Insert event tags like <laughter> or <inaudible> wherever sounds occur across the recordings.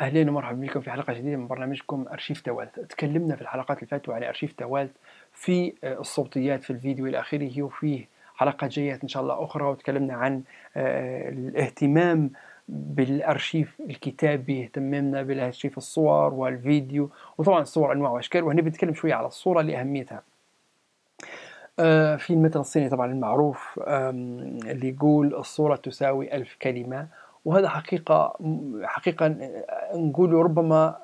اهلا ومرحبا بكم في حلقه جديده من برنامجكم ارشيف توالت تكلمنا في الحلقات اللي فاتوا على ارشيف توالت في آه، الصوتيات في الفيديو الى اخره وفيه حلقات جايات ان شاء الله اخرى وتكلمنا عن آه، الاهتمام بالارشيف الكتابي اهتممنا بالارشيف الصور والفيديو وطبعا الصور انواع واشكال وهنا بنتكلم شويه على الصوره لاهميتها آه، في المثل الصيني طبعا المعروف اللي يقول الصورة تساوي ألف كلمة وهذا حقيقة حقيقة نقول ربما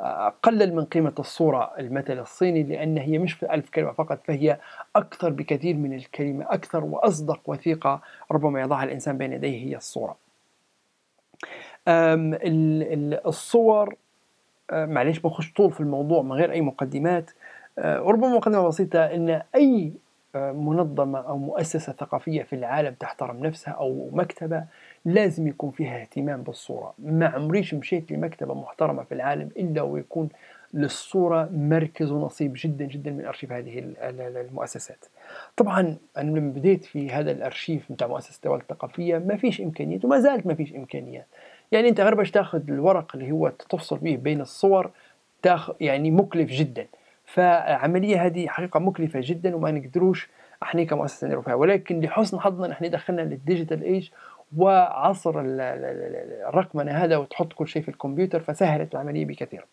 آه، قلل من قيمة الصورة المثل الصيني لأن هي مش في ألف كلمة فقط فهي أكثر بكثير من الكلمة أكثر وأصدق وثيقة ربما يضعها الإنسان بين يديه هي الصورة الصور آه، معليش بخش طول في الموضوع من غير أي مقدمات آه، ربما مقدمة بسيطة أن أي منظمة أو مؤسسة ثقافية في العالم تحترم نفسها أو مكتبة لازم يكون فيها اهتمام بالصورة ما عمريش مشيت لمكتبة محترمة في العالم إلا ويكون للصورة مركز ونصيب جدا جدا من أرشيف هذه المؤسسات طبعا أنا لما بديت في هذا الأرشيف متاع مؤسسة الدول الثقافية ما فيش إمكانيات وما زالت ما فيش إمكانيات يعني أنت غير باش تاخذ الورق اللي هو تفصل به بين الصور تاخ يعني مكلف جدا فالعملية هذه حقيقة مكلفة جدا وما نقدروش احنا كمؤسسة نديرو فيها ولكن لحسن حظنا احنا دخلنا للديجيتال ايج وعصر الرقمنه هذا وتحط كل شيء في الكمبيوتر فسهلت العمليه بكثير.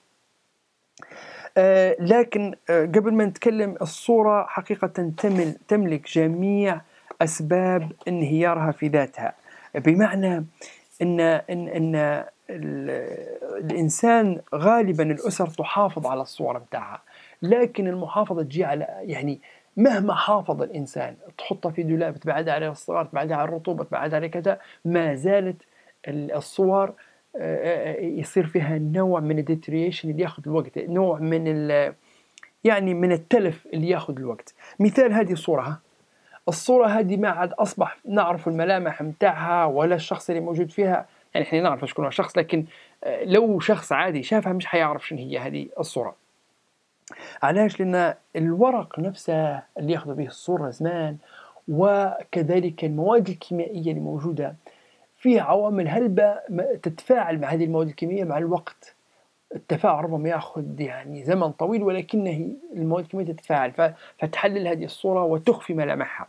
آه، لكن آه، قبل ما نتكلم الصورة حقيقة تمل تملك جميع أسباب انهيارها في ذاتها بمعنى أن, إن, إن الإنسان غالبا الأسر تحافظ على الصورة بتاعها لكن المحافظة تجي على يعني مهما حافظ الانسان تحطها في دولاب تبعد على الصغار تبعد على الرطوبه تبعد على كذا ما زالت الصور آه، آه، آه، يصير فيها نوع من الديتريشن اللي ياخذ الوقت نوع من يعني من التلف اللي ياخذ الوقت مثال هذه الصوره الصورة هذه ما عاد أصبح نعرف الملامح متاعها ولا الشخص اللي موجود فيها يعني احنا نعرف شكون هو الشخص لكن لو شخص عادي شافها مش حيعرف شنو هي هذه الصورة علاش لأن الورق نفسه اللي يأخذ به الصورة زمان وكذلك المواد الكيميائية اللي موجودة فيها عوامل هلبة تتفاعل مع هذه المواد الكيميائية مع الوقت التفاعل ربما ياخذ يعني زمن طويل ولكنه المواد الكيميائيه تتفاعل فتحلل هذه الصوره وتخفي ملامحها.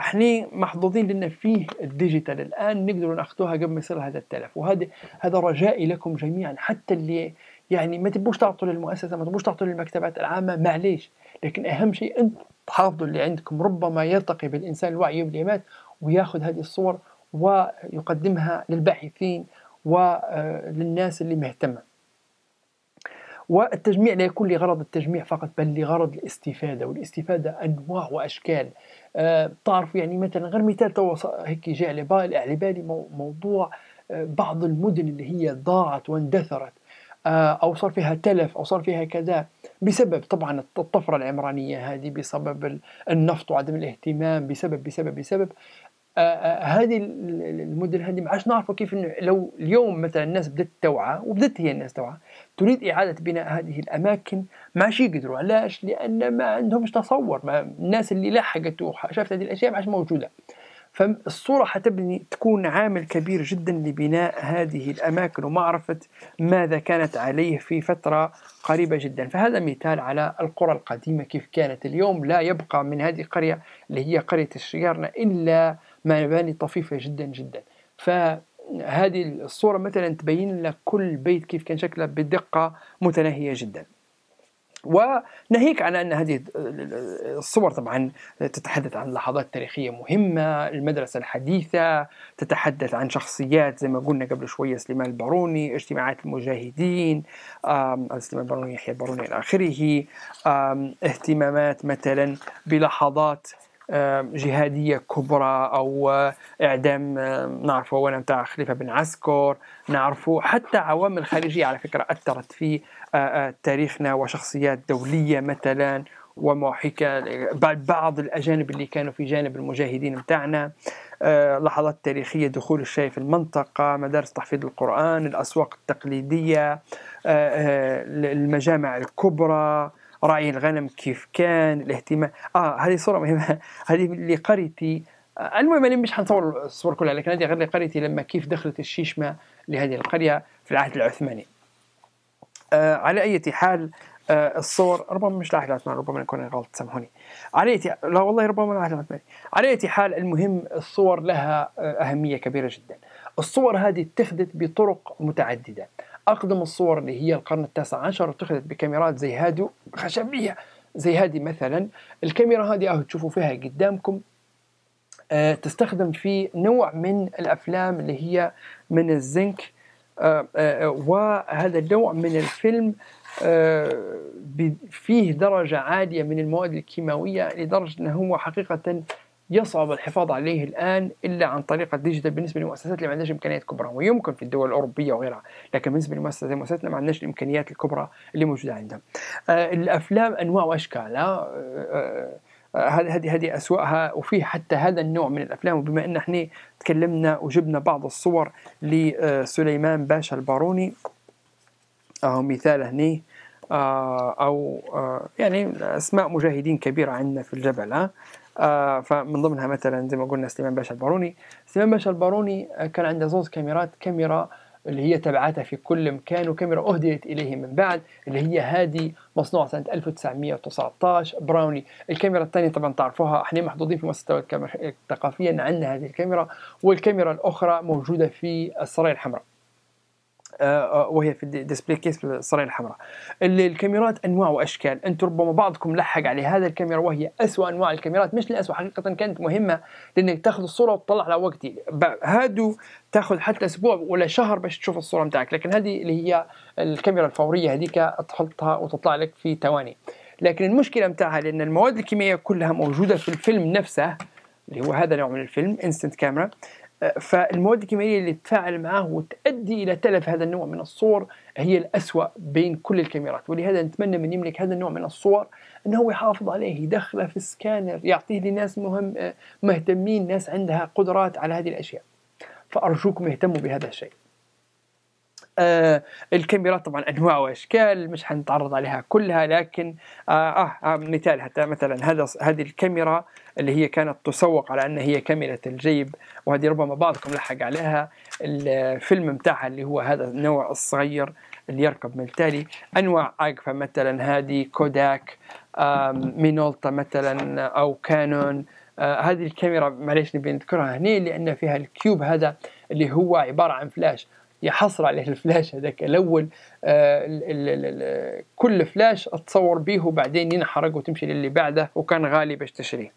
احنا محظوظين لان فيه الديجيتال الان نقدر ناخذوها قبل ما يصير هذا التلف وهذا هذا رجائي لكم جميعا حتى اللي يعني ما تبوش تعطوا للمؤسسه ما تبوش تعطوا للمكتبات العامه معليش لكن اهم شيء انت تحافظوا اللي عندكم ربما يرتقي بالانسان الوعي بالإيمات وياخذ هذه الصور ويقدمها للباحثين وللناس آه، اللي مهتمه والتجميع لا يكون لغرض التجميع فقط بل لغرض الاستفادة والاستفادة أنواع وأشكال أه تعرف يعني مثلا غير مثال تو هيك جاء على بالي موضوع آه، بعض المدن اللي هي ضاعت واندثرت آه، او صار فيها تلف او صار فيها كذا بسبب طبعا الطفره العمرانيه هذه بسبب النفط وعدم الاهتمام بسبب بسبب بسبب آه، آه، هذه المدن هذه ما عادش نعرفوا كيف لو اليوم مثلا الناس بدات توعى وبدات هي الناس توعى تريد اعاده بناء هذه الاماكن ما عادش يقدروا علاش لان ما عندهمش تصور ما الناس اللي لحقت وشافت هذه الاشياء ما عادش موجوده فالصورة حتبني تكون عامل كبير جدا لبناء هذه الأماكن ومعرفة ماذا كانت عليه في فترة قريبة جدا فهذا مثال على القرى القديمة كيف كانت اليوم لا يبقى من هذه القرية اللي هي قرية الشجارنة إلا مباني طفيفة جدا جدا ف هذه الصورة مثلا تبين لك كل بيت كيف كان شكله بدقة متناهية جدا وناهيك عن ان هذه الصور طبعا تتحدث عن لحظات تاريخيه مهمه، المدرسه الحديثه، تتحدث عن شخصيات زي ما قلنا قبل شويه سليمان الباروني، اجتماعات المجاهدين، سليمان الباروني يحيى الباروني الى اخره، اهتمامات مثلا بلحظات جهاديه كبرى او آه، اعدام نعرفه ولا نتاع خليفه بن عسكر نعرفه حتى عوامل خارجيه على فكره اثرت في آه، آه، تاريخنا وشخصيات دوليه مثلا ومحيكة بعض الأجانب اللي كانوا في جانب المجاهدين نتاعنا لحظات تاريخية دخول الشاي في المنطقة مدارس تحفيظ القرآن الأسواق التقليدية المجامع الكبرى رعي الغنم كيف كان الاهتمام اه هذه صوره مهمه <laughs> هذه اللي قريتي آه، المهم انا مش حنصور الصور كلها لكن هذه غير اللي قريتي لما كيف دخلت الشيشمه لهذه القريه في العهد العثماني آه على اي حال آه الصور ربما مش العهد العثماني ربما نكون غلط سامحوني على اي لا والله ربما العهد العثماني على اي حال المهم الصور لها آه اهميه كبيره جدا الصور هذه اتخذت بطرق متعدده أقدم الصور اللي هي القرن التاسع عشر اتخذت بكاميرات زي هادو خشبية زي هذه مثلا الكاميرا هذه اهو تشوفوا فيها قدامكم أه تستخدم في نوع من الافلام اللي هي من الزنك أه أه وهذا النوع من الفيلم آه، فيه درجة عالية من المواد الكيماوية لدرجة أنه هو حقيقة يصعب الحفاظ عليه الآن إلا عن طريق الديجيتال بالنسبة للمؤسسات اللي ما عندهاش إمكانيات كبرى ويمكن في الدول الأوروبية وغيرها لكن بالنسبة للمؤسسات مؤسستنا ما عندناش الإمكانيات الكبرى اللي موجودة عندها آه الأفلام أنواع وأشكال آه, آه، هذه هذه اسوأها وفيه حتى هذا النوع من الافلام وبما ان احنا تكلمنا وجبنا بعض الصور لسليمان باشا الباروني اهو مثال هنا آه، او آه، يعني اسماء مجاهدين كبيره عندنا في الجبل آه فمن ضمنها مثلا زي ما قلنا سليمان باشا الباروني سليمان باشا الباروني آه، كان عنده زوز كاميرات كاميرا اللي هي تبعاتها في كل مكان وكاميرا أهديت إليه من بعد اللي هي هادي مصنوعة سنة 1919 براوني الكاميرا الثانية طبعا تعرفوها احنا محظوظين في مؤسسة الكاميرا ثقافيا عندنا هذه الكاميرا والكاميرا الأخرى موجودة في السرايا الحمراء آه، آه، وهي في الديسبلي كيس الصريحه الحمراء الكاميرات انواع واشكال انتم ربما بعضكم لحق على هذا الكاميرا وهي اسوء انواع الكاميرات مش الاسوء حقيقه كانت مهمه لانك تاخذ الصوره وتطلع على وقتي هادو تاخذ حتى اسبوع ولا شهر باش تشوف الصوره نتاعك لكن هذه اللي هي الكاميرا الفوريه هذيك تحطها وتطلع لك في ثواني لكن المشكله نتاعها لان المواد الكيميائيه كلها موجوده في الفيلم نفسه اللي هو هذا نوع من الفيلم انستنت كاميرا فالمواد الكيميائيه اللي تتفاعل معه وتؤدي الى تلف هذا النوع من الصور هي الاسوا بين كل الكاميرات ولهذا نتمنى من يملك هذا النوع من الصور انه يحافظ عليه يدخله في السكانر يعطيه لناس مهم مهتمين ناس عندها قدرات على هذه الاشياء فارجوكم اهتموا بهذا الشيء آه الكاميرات طبعا انواع واشكال مش حنتعرض عليها كلها لكن آه, آه, آه مثال حتى مثلا هذا هذه الكاميرا اللي هي كانت تسوق على ان هي كاميرا الجيب وهذه ربما بعضكم لحق عليها الفيلم بتاعها اللي هو هذا النوع الصغير اللي يركب من التالي انواع اقفى مثلا هذه كوداك مينولتا مثلا او كانون آه هذه الكاميرا معليش نبي نذكرها هنا لان فيها الكيوب هذا اللي هو عباره عن فلاش يا عليه على الفلاش هذاك الاول آه، كل فلاش تصور به وبعدين ينحرق وتمشي للي بعده وكان غالي باش تشريه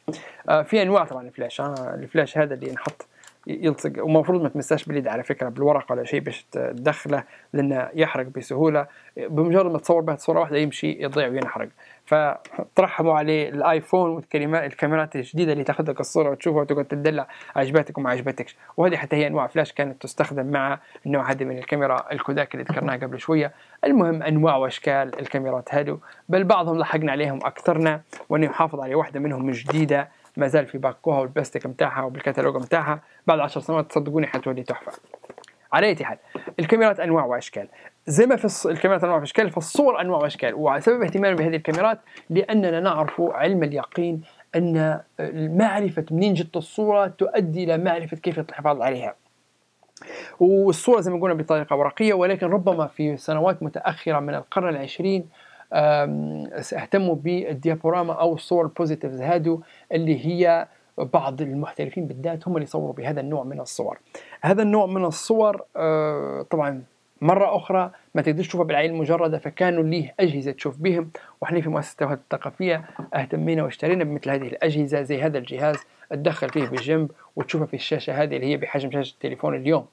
آه، في انواع طبعا الفلاش آه، الفلاش هذا اللي ينحط يلصق ومفروض ما تمساش باليد على فكره بالورقه ولا شيء باش تدخله لانه يحرق بسهوله بمجرد ما تصور به صوره واحده يمشي يضيع وينحرق فترحموا عليه الايفون والكلمات الكاميرات الجديده اللي تاخذ لك الصوره وتشوفها وتقعد تدلع عجبتك وما عجبتكش وهذه حتى هي انواع فلاش كانت تستخدم مع النوع هذا من الكاميرا الكوداك اللي ذكرناها قبل شويه المهم انواع واشكال الكاميرات هذو بل بعضهم لحقنا عليهم اكثرنا واني محافظ على واحده منهم جديده ما زال في باكوها والبلاستيك متاعها وبالكتالوج متاعها بعد 10 سنوات تصدقوني حتولي تحفه على اي حال الكاميرات انواع واشكال زي ما في الص... الكاميرات انواع واشكال فالصور انواع واشكال وسبب اهتمامي بهذه الكاميرات لاننا نعرف علم اليقين ان معرفه منين جت الصوره تؤدي الى معرفه كيف الحفاظ عليها والصورة زي ما قلنا بطريقة ورقية ولكن ربما في سنوات متأخرة من القرن العشرين اهتموا بالديابوراما او الصور البوزيتيفز هادو اللي هي بعض المحترفين بالذات هم اللي صوروا بهذا النوع من الصور هذا النوع من الصور آه، طبعا مرة أخرى ما تقدرش تشوفها بالعين المجردة فكانوا ليه أجهزة تشوف بهم وإحنا في مؤسسة التوحيد الثقافية اهتمينا واشترينا بمثل هذه الأجهزة زي هذا الجهاز تدخل فيه بالجنب وتشوفها في الشاشة هذه اللي هي بحجم شاشة التليفون اليوم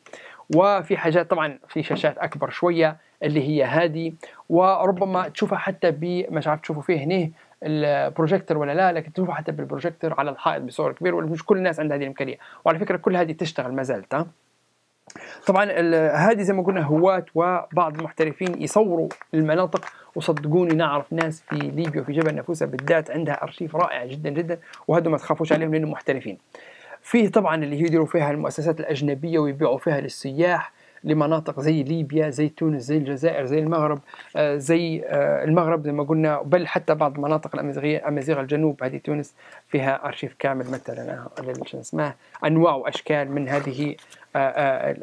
وفي حاجات طبعا في شاشات اكبر شويه اللي هي هذه وربما تشوفها حتى ب مش عارف تشوفوا فيه هنا البروجيكتور ولا لا لكن تشوفها حتى بالبروجيكتور على الحائط بصوره كبير مش كل الناس عندها هذه الامكانيه وعلى فكره كل هذه تشتغل ما زالت طبعا هذه زي ما قلنا هواة وبعض المحترفين يصوروا المناطق وصدقوني نعرف ناس في ليبيا وفي جبل نافوسه بالذات عندها ارشيف رائع جدا جدا وهذو ما تخافوش عليهم لانهم محترفين. فيه طبعا اللي يديروا فيها المؤسسات الأجنبية ويبيعوا فيها للسياح لمناطق زي ليبيا زي تونس زي الجزائر زي المغرب آه، زي آه، المغرب زي ما قلنا بل حتى بعض مناطق الأمازيغية الجنوب هذه تونس فيها أرشيف كامل مثلا آه، أنواع وأشكال من هذه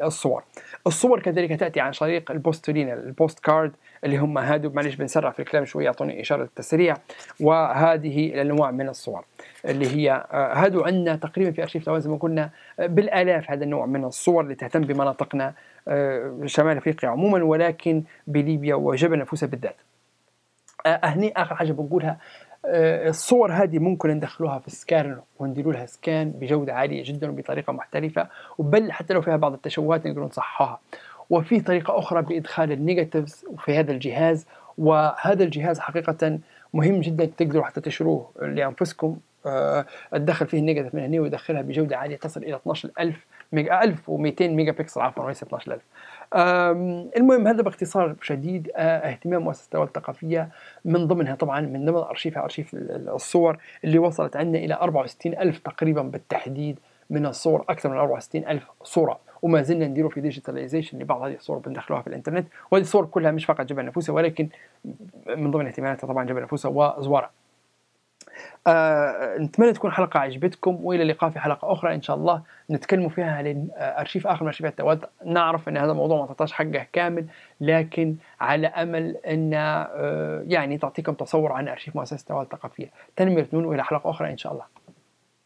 الصور الصور كذلك تاتي عن طريق البوستولينا البوست كارد اللي هم هادو معلش بنسرع في الكلام شويه اعطوني اشاره التسريع وهذه الانواع من الصور اللي هي آه، هادو عندنا تقريبا في ارشيف توازن ما قلنا بالالاف هذا النوع من الصور اللي تهتم بمناطقنا آه، شمال افريقيا عموما ولكن بليبيا وجبل نفوسها بالذات اهني آه، اخر حاجه بنقولها آه، الصور هذه ممكن ندخلوها في السكان ونديروا لها سكان بجوده عاليه جدا وبطريقه محترفه وبل حتى لو فيها بعض التشوهات نقدر نصححها وفي طريقه اخرى بادخال النيجاتيفز في هذا الجهاز وهذا الجهاز حقيقه مهم جدا تقدروا حتى تشروه لانفسكم تدخل فيه النيجاتيف من هنا ويدخلها بجوده عاليه تصل الى 12000 ميجا 1200 ميجا بكسل عفوا وليس 12000 المهم هذا باختصار شديد آه، اهتمام مؤسسه الدول الثقافيه من ضمنها طبعا من ضمن ارشيفها ارشيف الصور اللي وصلت عندنا الى 64000 تقريبا بالتحديد من الصور اكثر من 64000 صوره وما زلنا نديروا في ديجيتاليزيشن لبعض هذه الصور بندخلوها في الانترنت وهذه الصور كلها مش فقط جبل نفوسه ولكن من ضمن اهتماماتها طبعا جبل نفوسه وزواره آه، نتمنى تكون حلقه عجبتكم والى اللقاء في حلقه اخرى ان شاء الله نتكلم فيها على ارشيف اخر من أرشيفات التواد نعرف ان هذا الموضوع ما تعطاش حقه كامل لكن على امل ان آه، يعني تعطيكم تصور عن ارشيف مؤسسه التواد الثقافيه تنميه نون والى حلقه اخرى ان شاء الله